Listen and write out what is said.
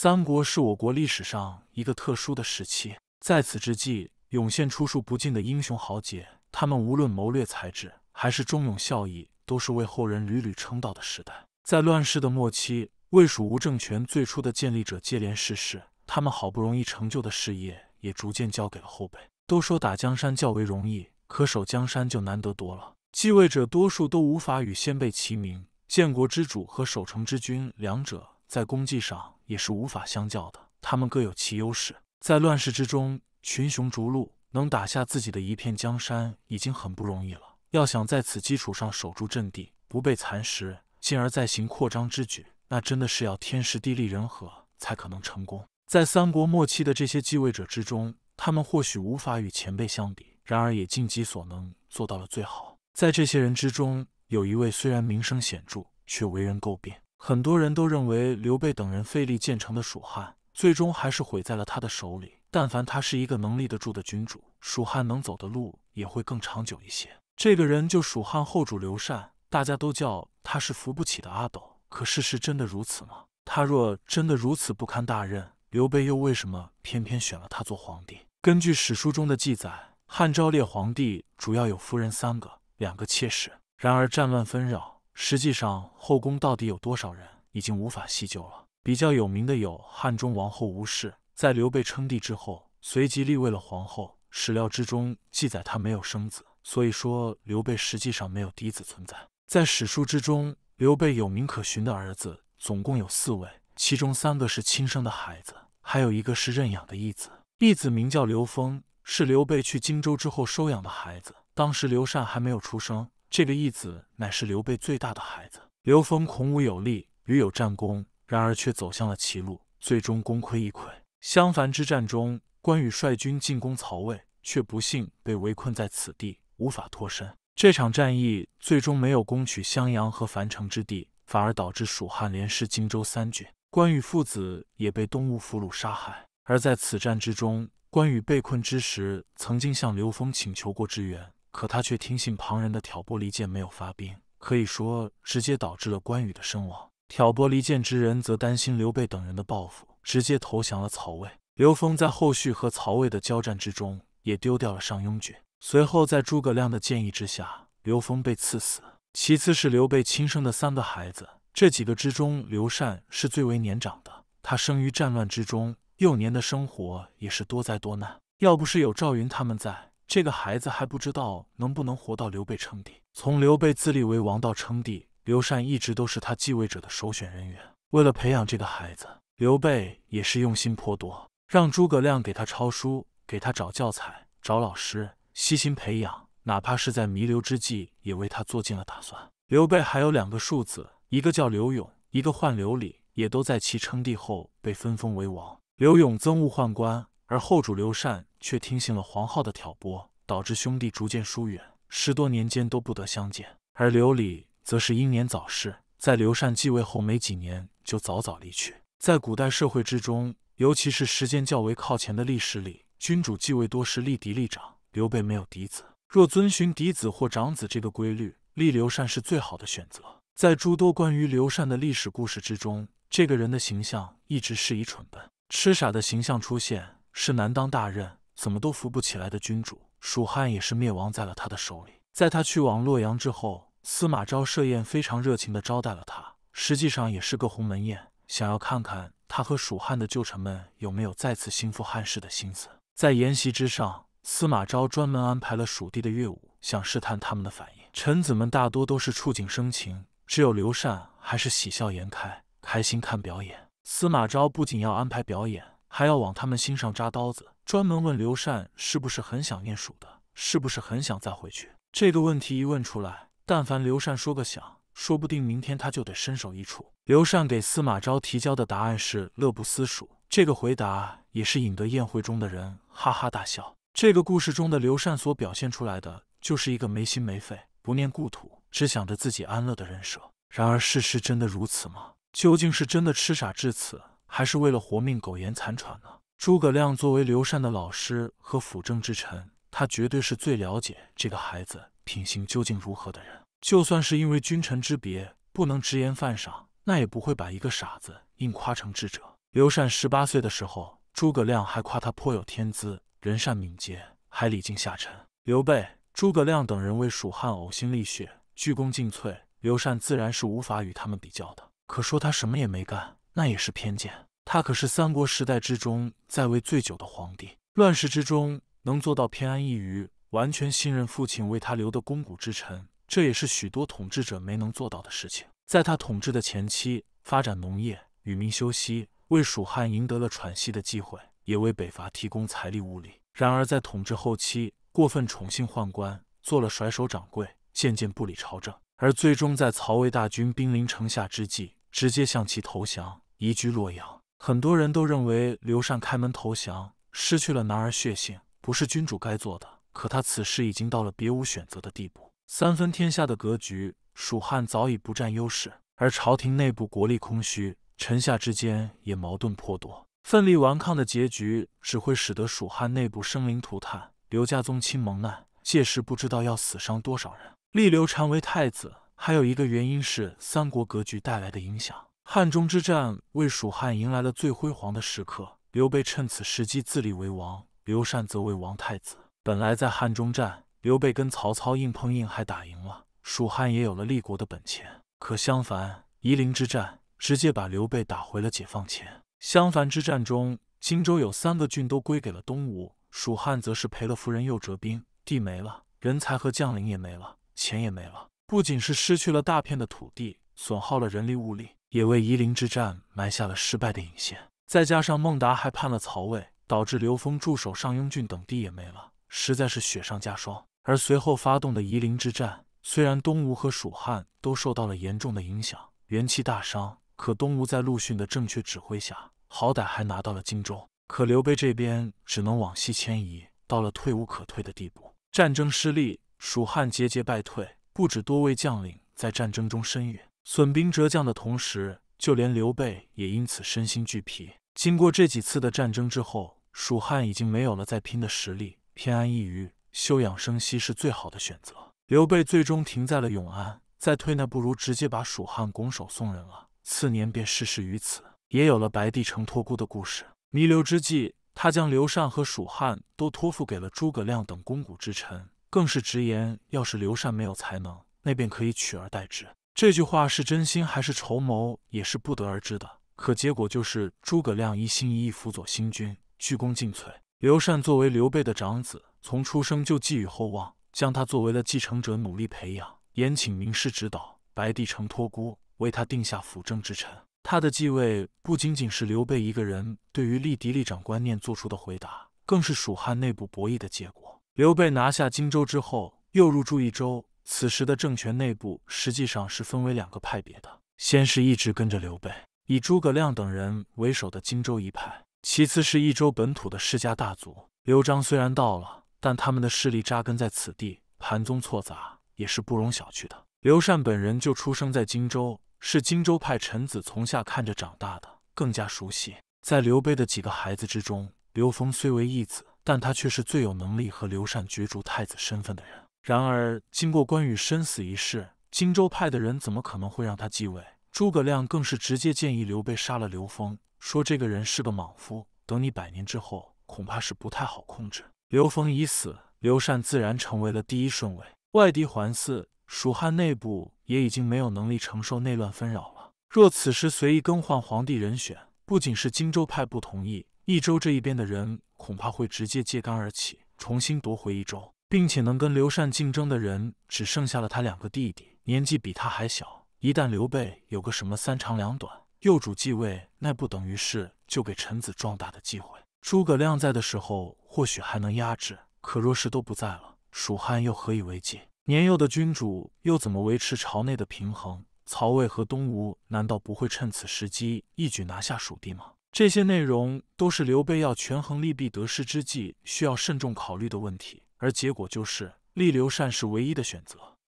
三国是我国历史上一个特殊的时期，在此之际涌现出数不尽的英雄豪杰，他们无论谋略才智还是忠勇孝义，都是为后人屡屡称道的时代。在乱世的末期，魏蜀吴政权最初的建立者接连逝世，他们好不容易成就的事业也逐渐交给了后辈。都说打江山较为容易，可守江山就难得多了。继位者多数都无法与先辈齐名，建国之主和守城之君两者在功绩上。也是无法相较的，他们各有其优势。在乱世之中，群雄逐鹿，能打下自己的一片江山已经很不容易了。要想在此基础上守住阵地，不被蚕食，进而再行扩张之举，那真的是要天时地利人和才可能成功。在三国末期的这些继位者之中，他们或许无法与前辈相比，然而也尽己所能做到了最好。在这些人之中，有一位虽然名声显著，却为人诟病。很多人都认为刘备等人费力建成的蜀汉，最终还是毁在了他的手里。但凡他是一个能立得住的君主，蜀汉能走的路也会更长久一些。这个人就蜀汉后主刘禅，大家都叫他是扶不起的阿斗。可事实真的如此吗？他若真的如此不堪大任，刘备又为什么偏偏选了他做皇帝？根据史书中的记载，汉昭烈皇帝主要有夫人三个，两个妾室。然而战乱纷扰。实际上，后宫到底有多少人，已经无法细究了。比较有名的有汉中王后吴氏，在刘备称帝之后，随即立为了皇后。史料之中记载，她没有生子，所以说刘备实际上没有嫡子存在。在史书之中，刘备有名可寻的儿子总共有四位，其中三个是亲生的孩子，还有一个是认养的义子。义子名叫刘封，是刘备去荆州之后收养的孩子。当时刘禅还没有出生。这个义子乃是刘备最大的孩子，刘封孔武有力，屡有战功，然而却走向了歧路，最终功亏一篑。襄樊之战中，关羽率军进攻曹魏，却不幸被围困在此地，无法脱身。这场战役最终没有攻取襄阳和樊城之地，反而导致蜀汉连失荆州三郡，关羽父子也被东吴俘虏杀害。而在此战之中，关羽被困之时，曾经向刘封请求过支援。可他却听信旁人的挑拨离间，没有发兵，可以说直接导致了关羽的身亡。挑拨离间之人则担心刘备等人的报复，直接投降了曹魏。刘封在后续和曹魏的交战之中也丢掉了上庸郡，随后在诸葛亮的建议之下，刘封被赐死。其次是刘备亲生的三个孩子，这几个之中，刘禅是最为年长的。他生于战乱之中，幼年的生活也是多灾多难。要不是有赵云他们在。这个孩子还不知道能不能活到刘备称帝。从刘备自立为王到称帝，刘禅一直都是他继位者的首选人员。为了培养这个孩子，刘备也是用心颇多，让诸葛亮给他抄书，给他找教材、找老师，悉心培养。哪怕是在弥留之际，也为他做尽了打算。刘备还有两个庶子，一个叫刘永，一个唤刘礼，也都在其称帝后被分封为王。刘永憎恶宦官。而后主刘禅却听信了黄浩的挑拨，导致兄弟逐渐疏远，十多年间都不得相见。而刘礼则是英年早逝，在刘禅继位后没几年就早早离去。在古代社会之中，尤其是时间较为靠前的历史里，君主继位多是立嫡立长。刘备没有嫡子，若遵循嫡子或长子这个规律，立刘禅是最好的选择。在诸多关于刘禅的历史故事之中，这个人的形象一直是以蠢笨、痴傻的形象出现。是难当大任，怎么都扶不起来的君主，蜀汉也是灭亡在了他的手里。在他去往洛阳之后，司马昭设宴，非常热情的招待了他，实际上也是个鸿门宴，想要看看他和蜀汉的旧臣们有没有再次心复汉室的心思。在宴席之上，司马昭专门安排了蜀地的乐舞，想试探他们的反应。臣子们大多都是触景生情，只有刘禅还是喜笑颜开，开心看表演。司马昭不仅要安排表演。还要往他们心上扎刀子，专门问刘禅是不是很想念蜀的，是不是很想再回去？这个问题一问出来，但凡刘禅说个想，说不定明天他就得身首异处。刘禅给司马昭提交的答案是“乐不思蜀”，这个回答也是引得宴会中的人哈哈大笑。这个故事中的刘禅所表现出来的，就是一个没心没肺、不念故土、只想着自己安乐的人设。然而，事实真的如此吗？究竟是真的痴傻至此？还是为了活命苟延残喘呢？诸葛亮作为刘禅的老师和辅政之臣，他绝对是最了解这个孩子品行究竟如何的人。就算是因为君臣之别不能直言犯上，那也不会把一个傻子硬夸成智者。刘禅十八岁的时候，诸葛亮还夸他颇有天资，人善敏捷，还礼敬下臣。刘备、诸葛亮等人为蜀汉呕心沥血，鞠躬尽瘁，刘禅自然是无法与他们比较的。可说他什么也没干。那也是偏见。他可是三国时代之中在位最久的皇帝，乱世之中能做到偏安一隅，完全信任父亲为他留的肱骨之臣，这也是许多统治者没能做到的事情。在他统治的前期，发展农业，与民休息，为蜀汉赢得了喘息的机会，也为北伐提供财力物力。然而在统治后期，过分宠幸宦官，做了甩手掌柜，渐渐不理朝政，而最终在曹魏大军兵临城下之际，直接向其投降。移居洛阳，很多人都认为刘禅开门投降，失去了男儿血性，不是君主该做的。可他此时已经到了别无选择的地步。三分天下的格局，蜀汉早已不占优势，而朝廷内部国力空虚，臣下之间也矛盾颇多。奋力顽抗的结局，只会使得蜀汉内部生灵涂炭，刘家宗亲蒙难，届时不知道要死伤多少人。立刘禅为太子，还有一个原因是三国格局带来的影响。汉中之战为蜀汉迎来了最辉煌的时刻，刘备趁此时机自立为王，刘禅则为王太子。本来在汉中战，刘备跟曹操硬碰硬还打赢了，蜀汉也有了立国的本钱。可相反，夷陵之战直接把刘备打回了解放前。襄樊之战中，荆州有三个郡都归给了东吴，蜀汉则是赔了夫人又折兵，地没了，人才和将领也没了，钱也没了。不仅是失去了大片的土地，损耗了人力物力。也为夷陵之战埋下了失败的引线，再加上孟达还叛了曹魏，导致刘封驻守上庸郡等地也没了，实在是雪上加霜。而随后发动的夷陵之战，虽然东吴和蜀汉都受到了严重的影响，元气大伤，可东吴在陆逊的正确指挥下，好歹还拿到了荆州。可刘备这边只能往西迁移，到了退无可退的地步。战争失利，蜀汉节节败退，不止多位将领在战争中身陨。损兵折将的同时，就连刘备也因此身心俱疲。经过这几次的战争之后，蜀汉已经没有了再拼的实力，偏安一隅、休养生息是最好的选择。刘备最终停在了永安，再退那不如直接把蜀汉拱手送人了。次年便逝世于此，也有了白帝城托孤的故事。弥留之际，他将刘禅和蜀汉都托付给了诸葛亮等肱骨之臣，更是直言：要是刘禅没有才能，那便可以取而代之。这句话是真心还是筹谋，也是不得而知的。可结果就是诸葛亮一心一意辅佐新君，鞠躬尽瘁。刘禅作为刘备的长子，从出生就寄予厚望，将他作为了继承者，努力培养，严请名师指导。白帝城托孤，为他定下辅政之臣。他的继位不仅仅是刘备一个人对于立嫡立长观念做出的回答，更是蜀汉内部博弈的结果。刘备拿下荆州之后，又入住益州。此时的政权内部实际上是分为两个派别的。先是一直跟着刘备，以诸葛亮等人为首的荆州一派；其次是益州本土的世家大族。刘璋虽然到了，但他们的势力扎根在此地，盘踪错杂，也是不容小觑的。刘禅本人就出生在荆州，是荆州派臣子从下看着长大的，更加熟悉。在刘备的几个孩子之中，刘封虽为义子，但他却是最有能力和刘禅角逐太子身份的人。然而，经过关羽身死一事，荆州派的人怎么可能会让他继位？诸葛亮更是直接建议刘备杀了刘封，说这个人是个莽夫，等你百年之后，恐怕是不太好控制。刘封已死，刘禅自然成为了第一顺位。外敌环伺，蜀汉内部也已经没有能力承受内乱纷扰了。若此时随意更换皇帝人选，不仅是荆州派不同意，益州这一边的人恐怕会直接揭竿而起，重新夺回益州。并且能跟刘禅竞争的人只剩下了他两个弟弟，年纪比他还小。一旦刘备有个什么三长两短，幼主继位，那不等于是就给臣子壮大的机会？诸葛亮在的时候或许还能压制，可若是都不在了，蜀汉又何以为继？年幼的君主又怎么维持朝内的平衡？曹魏和东吴难道不会趁此时机一举拿下蜀地吗？这些内容都是刘备要权衡利弊得失之际需要慎重考虑的问题。而结果就是，逆刘禅是唯一的选择。